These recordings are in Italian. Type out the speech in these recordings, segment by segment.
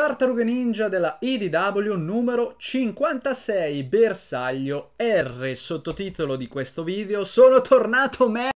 Tartarughe Ninja della EDW numero 56, bersaglio R, sottotitolo di questo video, sono tornato me!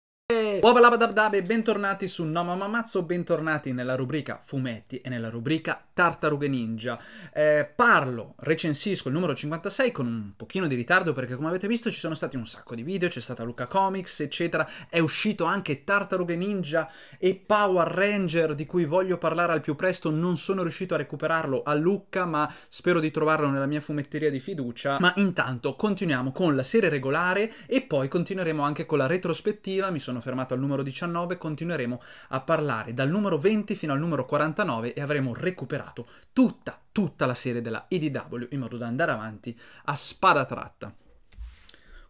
e bentornati su No Mamma bentornati nella rubrica fumetti e nella rubrica tartarughe ninja. Eh, parlo, recensisco il numero 56 con un pochino di ritardo perché come avete visto ci sono stati un sacco di video, c'è stata Luca Comics eccetera, è uscito anche tartarughe ninja e Power Ranger di cui voglio parlare al più presto, non sono riuscito a recuperarlo a Lucca ma spero di trovarlo nella mia fumetteria di fiducia. Ma intanto continuiamo con la serie regolare e poi continueremo anche con la retrospettiva, mi sono fermato al numero 19, continueremo a parlare dal numero 20 fino al numero 49 e avremo recuperato tutta, tutta la serie della EDW in modo da andare avanti a spada tratta.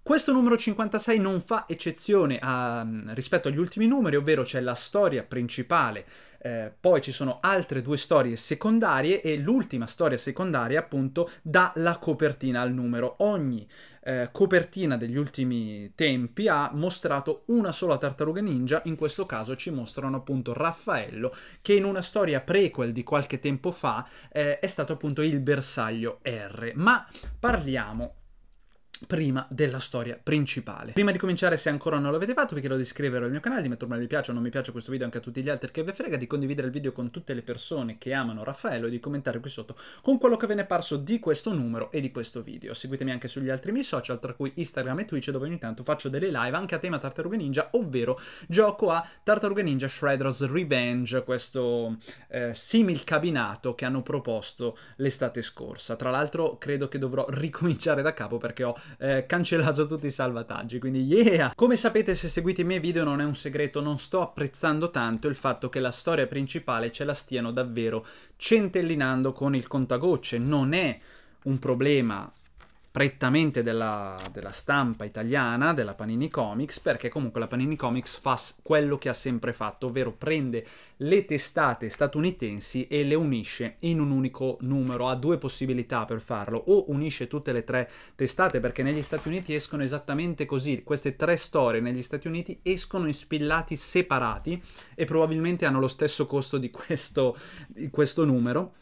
Questo numero 56 non fa eccezione a, ehm, rispetto agli ultimi numeri, ovvero c'è la storia principale, eh, poi ci sono altre due storie secondarie e l'ultima storia secondaria appunto dà la copertina al numero. Ogni eh, copertina degli ultimi tempi ha mostrato una sola tartaruga ninja, in questo caso ci mostrano appunto Raffaello che in una storia prequel di qualche tempo fa eh, è stato appunto il bersaglio R. Ma parliamo prima della storia principale. Prima di cominciare, se ancora non l'avete fatto, vi chiedo di iscrivervi al mio canale, di mettermi un mi piace o non mi piace questo video anche a tutti gli altri che vi frega, di condividere il video con tutte le persone che amano Raffaello e di commentare qui sotto con quello che ve ne è parso di questo numero e di questo video. Seguitemi anche sugli altri miei social, tra cui Instagram e Twitch, dove ogni tanto faccio delle live anche a tema Tartaruga Ninja, ovvero gioco a Tartaruga Ninja Shredder's Revenge, questo eh, simil cabinato che hanno proposto l'estate scorsa. Tra l'altro credo che dovrò ricominciare da capo perché ho eh, cancellato tutti i salvataggi, quindi yeah! Come sapete se seguite i miei video non è un segreto, non sto apprezzando tanto il fatto che la storia principale ce la stiano davvero centellinando con il contagocce, non è un problema prettamente della, della, stampa italiana, della Panini Comics, perché comunque la Panini Comics fa quello che ha sempre fatto, ovvero prende le testate statunitensi e le unisce in un unico numero, ha due possibilità per farlo, o unisce tutte le tre testate, perché negli Stati Uniti escono esattamente così, queste tre storie negli Stati Uniti escono in spillati separati e probabilmente hanno lo stesso costo di questo, di questo numero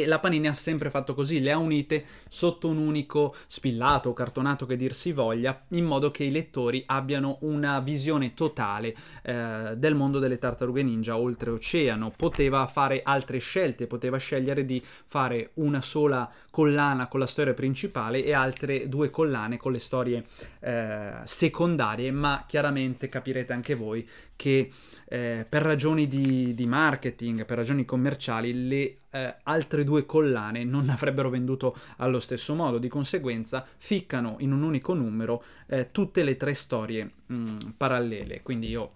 e la Panini ha sempre fatto così, le ha unite sotto un unico spillato o cartonato che dir si voglia, in modo che i lettori abbiano una visione totale eh, del mondo delle tartarughe ninja oltreoceano. Poteva fare altre scelte, poteva scegliere di fare una sola collana con la storia principale e altre due collane con le storie eh, secondarie, ma chiaramente capirete anche voi che eh, per ragioni di, di marketing, per ragioni commerciali, le eh, altre due collane non avrebbero venduto allo stesso modo, di conseguenza ficcano in un unico numero eh, tutte le tre storie mh, mm, parallele. Quindi io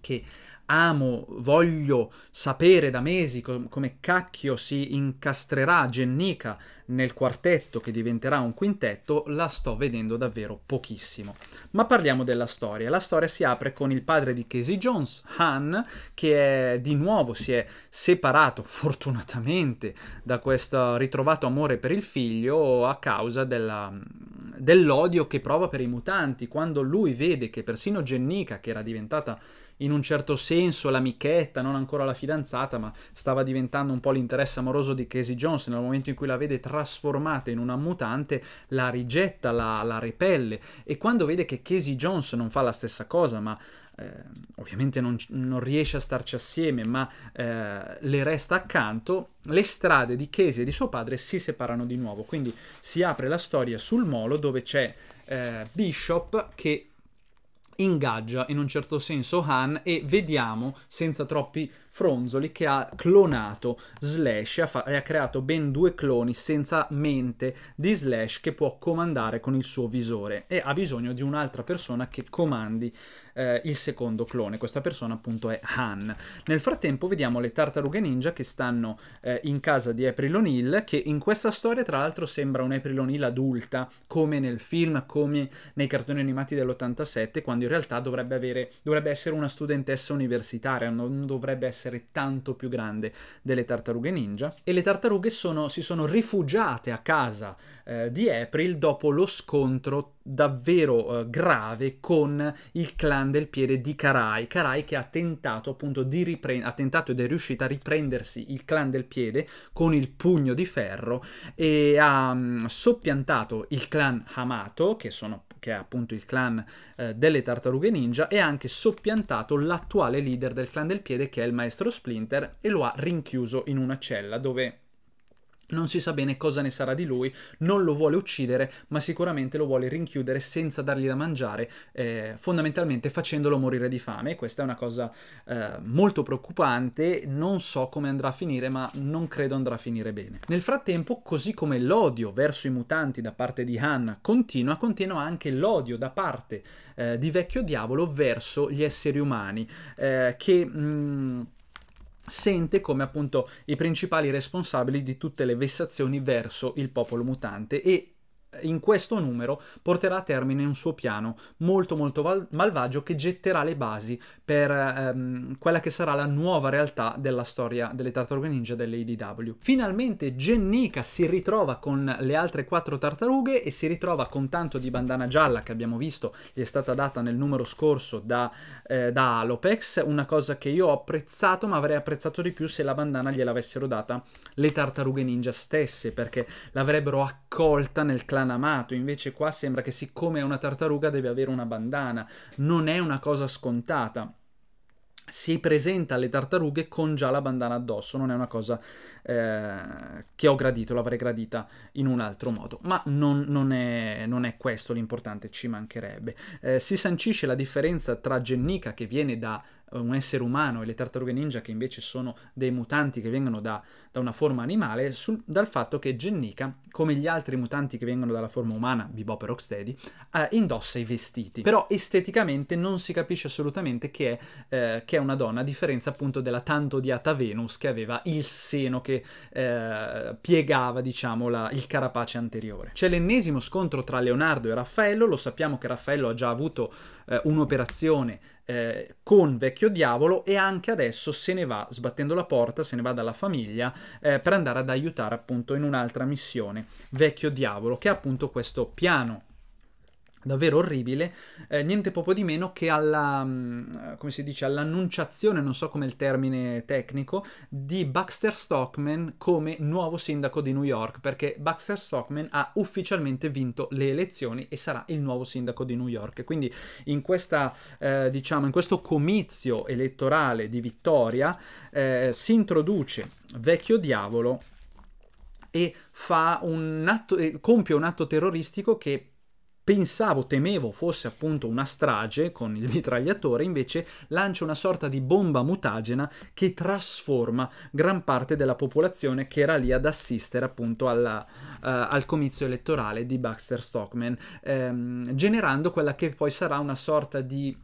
che amo, voglio sapere da mesi com- come cacchio si incastrerà Gennica nel quartetto che diventerà un quintetto la sto vedendo davvero pochissimo. Ma parliamo della storia. La storia si apre con il padre di Casey Jones, Han, che è, di nuovo si è separato fortunatamente da questo ritrovato amore per il figlio a causa dell'odio che prova per i mutanti. Quando lui vede che persino Jennica, che era diventata in un certo senso l'amichetta, non ancora la fidanzata, ma stava diventando un po' l'interesse amoroso di Casey Jones nel momento in cui la vede tra trasformata in una mutante la rigetta, la, la repelle e quando vede che Casey Jones non fa la stessa cosa ma eh, ovviamente non, non, riesce a starci assieme, ma eh, le resta accanto, le strade di Casey e di suo padre si separano di nuovo. Quindi si apre la storia sul molo dove c'è eh, Bishop che ingaggia in un certo senso Han e vediamo senza troppi fronzoli che ha clonato Slash e ha, fa- e ha creato ben due cloni senza mente di Slash che può comandare con il suo visore e ha bisogno di un'altra persona che comandi eh, il secondo clone. Questa persona appunto è Han. Nel frattempo vediamo le tartarughe ninja che stanno eh, in casa di April O'Neil, che in questa storia tra l'altro sembra un April O'Neil adulta, come nel film, come nei cartoni animati dell'87, quando in realtà dovrebbe, avere, dovrebbe essere una studentessa universitaria, non dovrebbe essere tanto più grande delle tartarughe ninja. E le tartarughe sono, si sono rifugiate a casa eh, di April dopo lo scontro davvero eh, grave con il clan del piede di Karai. Karai che ha tentato appunto di riprendere, ha tentato ed è riuscita a riprendersi il clan del piede con il pugno di ferro e ha mh, mm, soppiantato il clan Hamato, che sono che è appunto il clan eh, delle tartarughe ninja, e ha anche soppiantato l'attuale leader del clan del piede, che è il maestro Splinter, e lo ha rinchiuso in una cella dove non si sa bene cosa ne sarà di lui, non lo vuole uccidere, ma sicuramente lo vuole rinchiudere senza dargli da mangiare, eh, fondamentalmente facendolo morire di fame. Questa è una cosa eh, molto preoccupante, non so come andrà a finire, ma non credo andrà a finire bene. Nel frattempo, così come l'odio verso i mutanti da parte di Han continua, continua anche l'odio da parte eh, di Vecchio Diavolo verso gli esseri umani, eh, che... Mh, mm, sente come appunto i principali responsabili di tutte le vessazioni verso il popolo mutante e in questo numero porterà a termine un suo piano molto molto malvagio che getterà le basi per ehm, quella che sarà la nuova realtà della storia delle tartarughe ninja dell'ADW. Finalmente Jennica si ritrova con le altre quattro tartarughe e si ritrova con tanto di bandana gialla che abbiamo visto gli è stata data nel numero scorso da, eh, da Alopex, una cosa che io ho apprezzato ma avrei apprezzato di più se la bandana gliel'avessero data le tartarughe ninja stesse perché l'avrebbero accolta nel clan amato. invece qua sembra che siccome è una tartaruga deve avere una bandana, non è una cosa scontata. Si presenta alle tartarughe con già la bandana addosso, non è una cosa eh, che ho gradito, l'avrei gradita in un altro modo, ma non, non, è, non è, questo l'importante, ci mancherebbe. Eh, si sancisce la differenza tra Gennica che viene da un essere umano e le tartarughe ninja che invece sono dei mutanti che vengono da, da una forma animale, sul, dal fatto che Jennica, come gli altri mutanti che vengono dalla forma umana, Bebop e Rocksteady, eh, indossa i vestiti. Però esteticamente non si capisce assolutamente che è, eh, che è, una donna, a differenza appunto della tanto odiata Venus che aveva il seno che eh, piegava, diciamo, la, il carapace anteriore. C'è l'ennesimo scontro tra Leonardo e Raffaello, lo sappiamo che Raffaello ha già avuto eh, un'operazione eh, con vecchio diavolo e anche adesso se ne va sbattendo la porta, se ne va dalla famiglia eh, per andare ad aiutare appunto in un'altra missione vecchio diavolo che è appunto questo piano davvero orribile, eh, niente poco di meno che alla, mm, come si dice, all'annunciazione, non so come il termine tecnico, di Baxter Stockman come nuovo sindaco di New York, perché Baxter Stockman ha ufficialmente vinto le elezioni e sarà il nuovo sindaco di New York. Quindi in, questa, eh, diciamo, in questo comizio elettorale di vittoria eh, si introduce vecchio diavolo e fa un atto, compie un atto terroristico che pensavo, temevo fosse appunto una strage con il mitragliatore, invece lancia una sorta di bomba mutagena che trasforma gran parte della popolazione che era lì ad assistere appunto alla, uh, al comizio elettorale di Baxter Stockman, ehm, generando quella che poi sarà una sorta di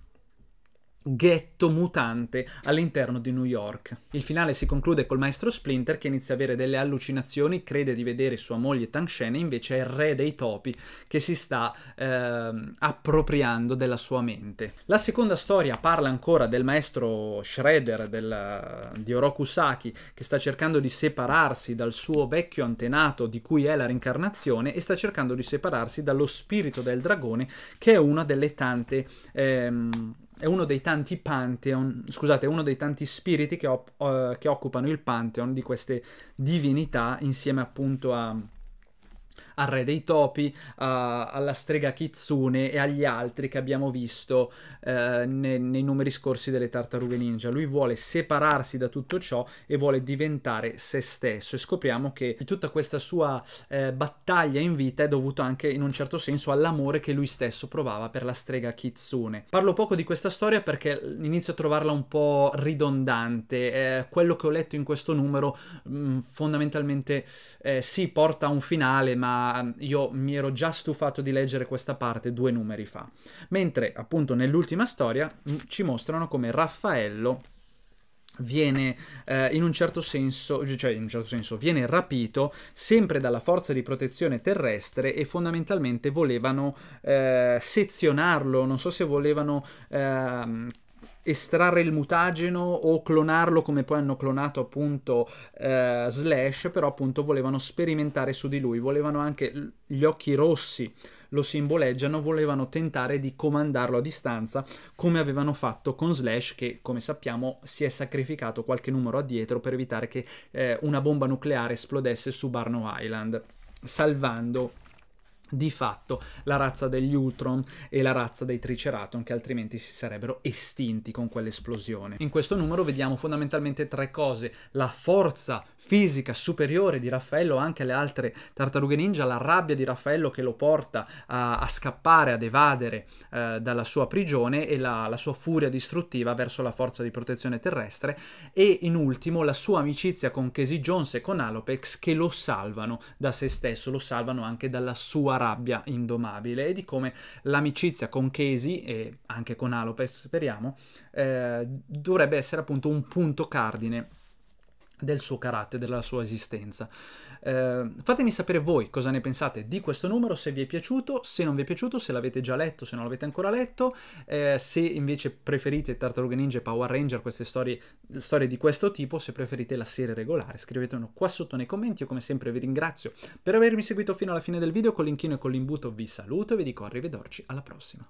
ghetto mutante all'interno di New York. Il finale si conclude col maestro Splinter che inizia a avere delle allucinazioni, crede di vedere sua moglie Tangshen e invece è il re dei topi che si sta eh, appropriando della sua mente. La seconda storia parla ancora del maestro Shredder del, di Oroku Saki che sta cercando di separarsi dal suo vecchio antenato di cui è la reincarnazione e sta cercando di separarsi dallo spirito del dragone che è una delle tante ehm, è uno dei tanti pantheon, scusate, uno dei tanti spiriti che, op- uh, che occupano il pantheon di queste divinità insieme appunto a al re dei topi, a, alla strega Kitsune e agli altri che abbiamo visto eh, nei, nei numeri scorsi delle tartarughe ninja. Lui vuole separarsi da tutto ciò e vuole diventare se stesso e scopriamo che tutta questa sua eh, battaglia in vita è dovuta anche in un certo senso all'amore che lui stesso provava per la strega Kitsune. Parlo poco di questa storia perché inizio a trovarla un po' ridondante, eh, quello che ho letto in questo numero mh, mm, fondamentalmente eh, si porta a un finale ma ma ehm, io mi ero già stufato di leggere questa parte due numeri fa. Mentre appunto nell'ultima storia mm, ci mostrano come Raffaello viene eh, in un certo senso, cioè in un certo senso, viene rapito sempre dalla forza di protezione terrestre e fondamentalmente volevano eh, sezionarlo, non so se volevano eh, estrarre il mutageno o clonarlo come poi hanno clonato appunto eh, Slash, però appunto volevano sperimentare su di lui, volevano anche gli occhi rossi lo simboleggiano, volevano tentare di comandarlo a distanza, come avevano fatto con Slash, che come sappiamo si è sacrificato qualche numero addietro per evitare che eh, una bomba nucleare esplodesse su Barno Island, salvando di fatto la razza degli Ultron e la razza dei Triceraton che altrimenti si sarebbero estinti con quell'esplosione. In questo numero vediamo fondamentalmente tre cose, la forza fisica superiore di Raffaello anche alle altre tartarughe ninja, la rabbia di Raffaello che lo porta a, a scappare, ad evadere eh, dalla sua prigione e la, la sua furia distruttiva verso la forza di protezione terrestre e in ultimo la sua amicizia con Casey Jones e con Alopex che lo salvano da se stesso, lo salvano anche dalla sua rabbia indomabile e di come l'amicizia con Casey e anche con Alopes, speriamo, eh, dovrebbe essere appunto un punto cardine del suo carattere, della sua esistenza. Eh, fatemi sapere voi cosa ne pensate di questo numero, se vi è piaciuto, se non vi è piaciuto, se l'avete già letto, se non l'avete ancora letto, eh, se invece preferite Tartaruga Ninja e Power Ranger, queste storie, storie di questo tipo, se preferite la serie regolare, scrivetelo qua sotto nei commenti. Io come sempre vi ringrazio per avermi seguito fino alla fine del video, con l'inchino e con l'imbuto vi saluto e vi dico arrivederci alla prossima.